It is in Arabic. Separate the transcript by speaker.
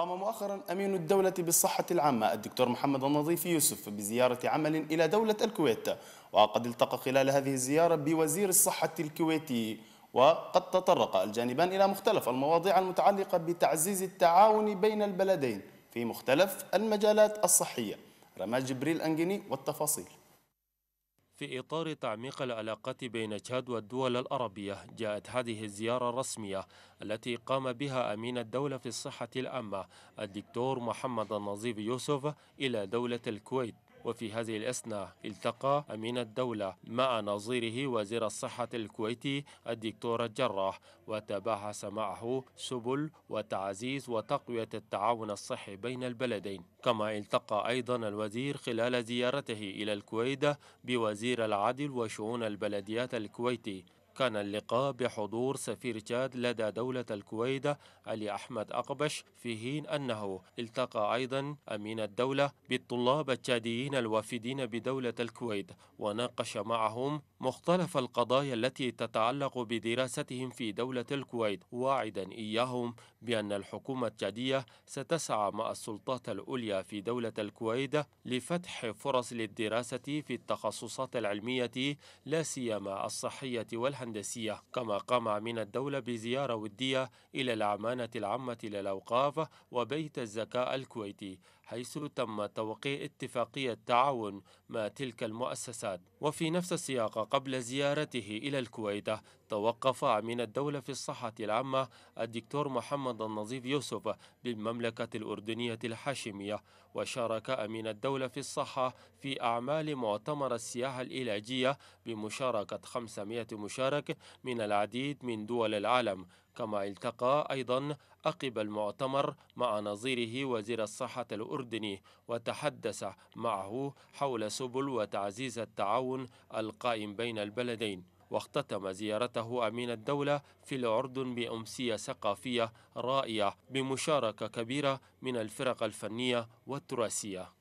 Speaker 1: قام مؤخرا أمين الدولة بالصحة العامة الدكتور محمد النظيف يوسف بزيارة عمل إلى دولة الكويت وقد التقى خلال هذه الزيارة بوزير الصحة الكويتي وقد تطرق الجانبان إلى مختلف المواضيع المتعلقة بتعزيز التعاون بين البلدين في مختلف المجالات الصحية رمال جبريل أنجني والتفاصيل
Speaker 2: في إطار تعميق العلاقات بين تشاد والدول العربية جاءت هذه الزيارة الرسمية التي قام بها أمين الدولة في الصحة العامة الدكتور محمد النظيف يوسف إلى دولة الكويت وفي هذه الأثناء التقى أمين الدولة مع نظيره وزير الصحة الكويتي الدكتور الجراح وتباحث معه سبل وتعزيز وتقوية التعاون الصحي بين البلدين كما التقى أيضا الوزير خلال زيارته إلى الكويت بوزير العدل وشؤون البلديات الكويتي كان اللقاء بحضور سفير تشاد لدى دولة الكويت علي أحمد أقبش في حين أنه التقى أيضا أمين الدولة بالطلاب التشاديين الوافدين بدولة الكويت وناقش معهم مختلف القضايا التي تتعلق بدراستهم في دولة الكويت واعدا إياهم بأن الحكومة التشادية ستسعى مع السلطات العليا في دولة الكويت لفتح فرص للدراسة في التخصصات العلمية لا سيما الصحية والهندسة الهندسية كما قام أمين الدولة بزيارة ودية إلى العمانة العامة للأوقاف وبيت الزكاة الكويتي حيث تم توقيع اتفاقية تعاون مع تلك المؤسسات وفي نفس السياق قبل زيارته إلى الكويت توقف أمين الدولة في الصحة العامة الدكتور محمد النظيف يوسف بالمملكة الأردنية الحاشمية وشارك أمين الدولة في الصحة في أعمال مؤتمر السياحة العلاجية بمشاركة 500 مشاركة هناك من العديد من دول العالم كما التقى أيضا أقب المؤتمر مع نظيره وزير الصحة الأردني وتحدث معه حول سبل وتعزيز التعاون القائم بين البلدين واختتم زيارته أمين الدولة في الأردن بأمسية ثقافية رائعة بمشاركة كبيرة من الفرق الفنية والتراثية